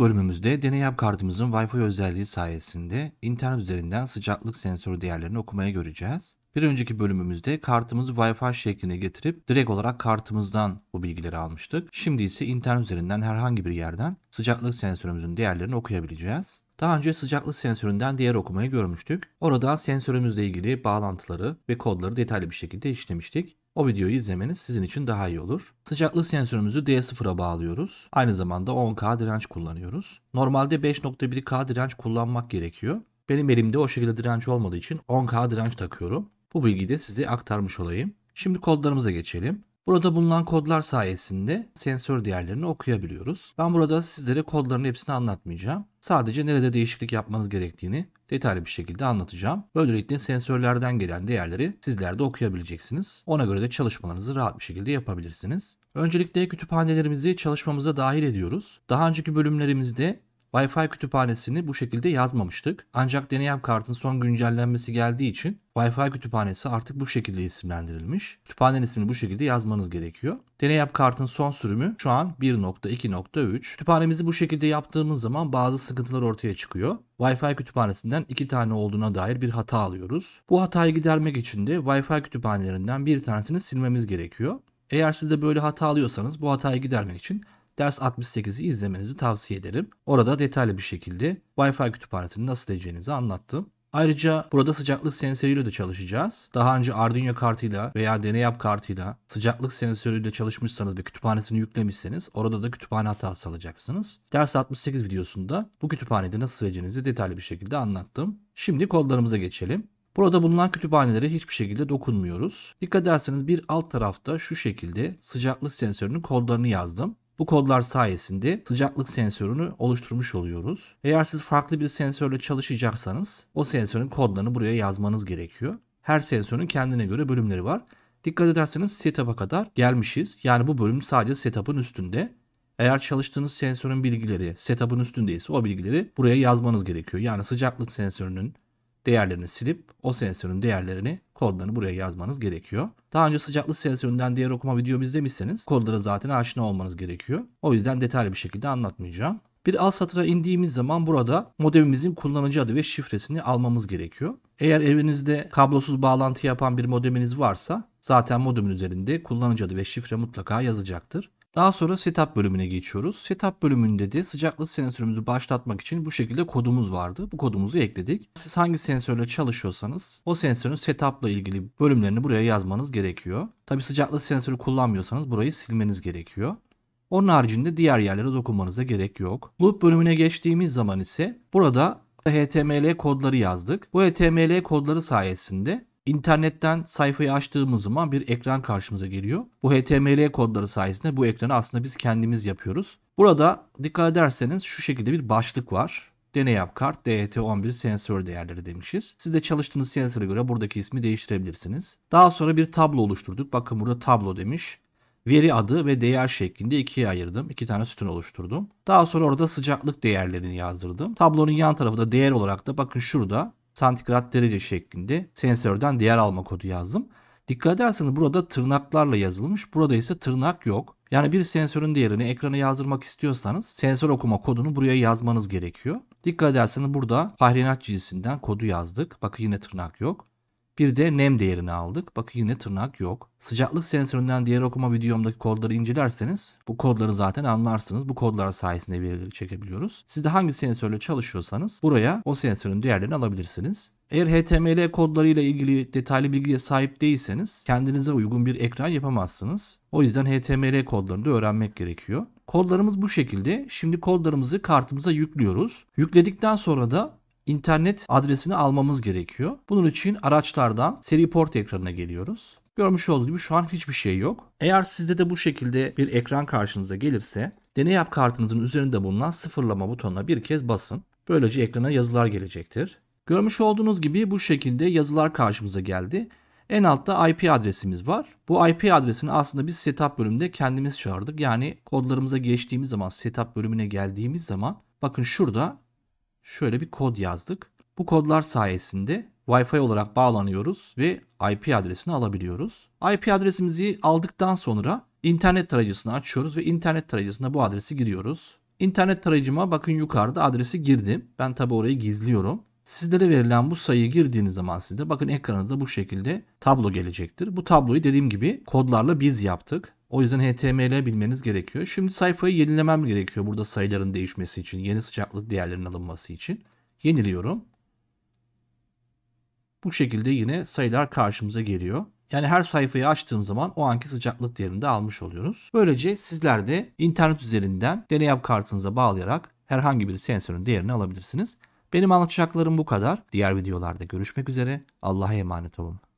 bölümümüzde deney kartımızın Wi-Fi özelliği sayesinde internet üzerinden sıcaklık sensörü değerlerini okumaya göreceğiz. Bir önceki bölümümüzde kartımızı Wi-Fi şekline getirip direkt olarak kartımızdan bu bilgileri almıştık. Şimdi ise internet üzerinden herhangi bir yerden sıcaklık sensörümüzün değerlerini okuyabileceğiz. Daha önce sıcaklık sensöründen diğer okumayı görmüştük. Orada sensörümüzle ilgili bağlantıları ve kodları detaylı bir şekilde işlemiştik. O videoyu izlemeniz sizin için daha iyi olur. Sıcaklık sensörümüzü D0'a bağlıyoruz. Aynı zamanda 10K direnç kullanıyoruz. Normalde 5.1K direnç kullanmak gerekiyor. Benim elimde o şekilde direnç olmadığı için 10K direnç takıyorum. Bu bilgiyi de size aktarmış olayım. Şimdi kodlarımıza geçelim. Burada bulunan kodlar sayesinde sensör değerlerini okuyabiliyoruz. Ben burada sizlere kodların hepsini anlatmayacağım. Sadece nerede değişiklik yapmanız gerektiğini detaylı bir şekilde anlatacağım. Böylelikle sensörlerden gelen değerleri sizler de okuyabileceksiniz. Ona göre de çalışmalarınızı rahat bir şekilde yapabilirsiniz. Öncelikle kütüphanelerimizi çalışmamıza dahil ediyoruz. Daha önceki bölümlerimizde Wi-Fi kütüphanesini bu şekilde yazmamıştık. Ancak deneyim kartın son güncellenmesi geldiği için Wi-Fi kütüphanesi artık bu şekilde isimlendirilmiş. Kütüphanenin ismini bu şekilde yazmanız gerekiyor. Deney kartın son sürümü şu an 1.2.3. Kütüphanemizi bu şekilde yaptığımız zaman bazı sıkıntılar ortaya çıkıyor. Wi-Fi kütüphanesinden iki tane olduğuna dair bir hata alıyoruz. Bu hatayı gidermek için de Wi-Fi kütüphanelerinden bir tanesini silmemiz gerekiyor. Eğer siz de böyle hata alıyorsanız bu hatayı gidermek için ders 68'i izlemenizi tavsiye ederim. Orada detaylı bir şekilde Wi-Fi kütüphanesini nasıl edeceğinizi anlattım. Ayrıca burada sıcaklık sensörüyle de çalışacağız. Daha önce Arduino kartıyla veya deneyap kartıyla sıcaklık sensörüyle çalışmışsanız ve kütüphanesini yüklemişseniz orada da kütüphane hatası alacaksınız. Ders 68 videosunda bu kütüphanede nasıl edeceğinizi detaylı bir şekilde anlattım. Şimdi kodlarımıza geçelim. Burada bulunan kütüphanelere hiçbir şekilde dokunmuyoruz. Dikkat ederseniz bir alt tarafta şu şekilde sıcaklık sensörünün kodlarını yazdım. Bu kodlar sayesinde sıcaklık sensörünü oluşturmuş oluyoruz. Eğer siz farklı bir sensörle çalışacaksanız o sensörün kodlarını buraya yazmanız gerekiyor. Her sensörün kendine göre bölümleri var. Dikkat ederseniz setup'a kadar gelmişiz. Yani bu bölüm sadece setup'ın üstünde. Eğer çalıştığınız sensörün bilgileri setup'ın üstündeyse o bilgileri buraya yazmanız gerekiyor. Yani sıcaklık sensörünün değerlerini silip o sensörün değerlerini kodlarını buraya yazmanız gerekiyor. Daha önce sıcaklık sensöründen diğer okuma videomu izlemişseniz kodlara zaten aşina olmanız gerekiyor. O yüzden detaylı bir şekilde anlatmayacağım. Bir alt satıra indiğimiz zaman burada modemimizin kullanıcı adı ve şifresini almamız gerekiyor. Eğer evinizde kablosuz bağlantı yapan bir modeminiz varsa zaten modemin üzerinde kullanıcı adı ve şifre mutlaka yazacaktır. Daha sonra setup bölümüne geçiyoruz. Setup bölümünde de sıcaklık sensörümüzü başlatmak için bu şekilde kodumuz vardı. Bu kodumuzu ekledik. Siz hangi sensörle çalışıyorsanız o sensörün setup'la ilgili bölümlerini buraya yazmanız gerekiyor. Tabi sıcaklık sensörü kullanmıyorsanız burayı silmeniz gerekiyor. Onun haricinde diğer yerlere dokunmanıza gerek yok. Loop bölümüne geçtiğimiz zaman ise burada HTML kodları yazdık. Bu HTML kodları sayesinde İnternetten sayfayı açtığımız zaman bir ekran karşımıza geliyor. Bu HTML kodları sayesinde bu ekranı aslında biz kendimiz yapıyoruz. Burada dikkat ederseniz şu şekilde bir başlık var. Deney yap kart DHT11 sensör değerleri demişiz. Siz de çalıştığınız sensöre göre buradaki ismi değiştirebilirsiniz. Daha sonra bir tablo oluşturduk. Bakın burada tablo demiş. Veri adı ve değer şeklinde ikiye ayırdım. İki tane sütun oluşturdum. Daha sonra orada sıcaklık değerlerini yazdırdım. Tablonun yan tarafı da değer olarak da bakın şurada santigrat derece şeklinde sensörden değer alma kodu yazdım. Dikkat ederseniz burada tırnaklarla yazılmış. Burada ise tırnak yok. Yani bir sensörün değerini ekrana yazdırmak istiyorsanız sensör okuma kodunu buraya yazmanız gerekiyor. Dikkat ederseniz burada Fahrenheit cinsinden kodu yazdık. Bakın yine tırnak yok. Bir de nem değerini aldık. Bakın yine tırnak yok. Sıcaklık sensöründen diğer okuma videomdaki kodları incelerseniz bu kodları zaten anlarsınız. Bu kodlar sayesinde verileri çekebiliyoruz. Siz de hangi sensörle çalışıyorsanız buraya o sensörün değerlerini alabilirsiniz. Eğer HTML kodlarıyla ilgili detaylı bilgiye sahip değilseniz kendinize uygun bir ekran yapamazsınız. O yüzden HTML kodlarını da öğrenmek gerekiyor. Kodlarımız bu şekilde. Şimdi kodlarımızı kartımıza yüklüyoruz. Yükledikten sonra da internet adresini almamız gerekiyor. Bunun için araçlardan seri port ekranına geliyoruz. Görmüş olduğunuz gibi şu an hiçbir şey yok. Eğer sizde de bu şekilde bir ekran karşınıza gelirse deney yap kartınızın üzerinde bulunan sıfırlama butonuna bir kez basın. Böylece ekrana yazılar gelecektir. Görmüş olduğunuz gibi bu şekilde yazılar karşımıza geldi. En altta IP adresimiz var. Bu IP adresini aslında biz setup bölümünde kendimiz çağırdık. Yani kodlarımıza geçtiğimiz zaman setup bölümüne geldiğimiz zaman bakın şurada şöyle bir kod yazdık. Bu kodlar sayesinde Wi-Fi olarak bağlanıyoruz ve IP adresini alabiliyoruz. IP adresimizi aldıktan sonra internet tarayıcısını açıyoruz ve internet tarayıcısına bu adresi giriyoruz. İnternet tarayıcıma bakın yukarıda adresi girdim. Ben tabi orayı gizliyorum. Sizlere verilen bu sayıyı girdiğiniz zaman sizde bakın ekranınızda bu şekilde tablo gelecektir. Bu tabloyu dediğim gibi kodlarla biz yaptık. O yüzden HTML bilmeniz gerekiyor. Şimdi sayfayı yenilemem gerekiyor burada sayıların değişmesi için. Yeni sıcaklık değerlerinin alınması için. Yeniliyorum. Bu şekilde yine sayılar karşımıza geliyor. Yani her sayfayı açtığım zaman o anki sıcaklık değerini de almış oluyoruz. Böylece sizler de internet üzerinden deneyap kartınıza bağlayarak herhangi bir sensörün değerini alabilirsiniz. Benim anlatacaklarım bu kadar. Diğer videolarda görüşmek üzere. Allah'a emanet olun.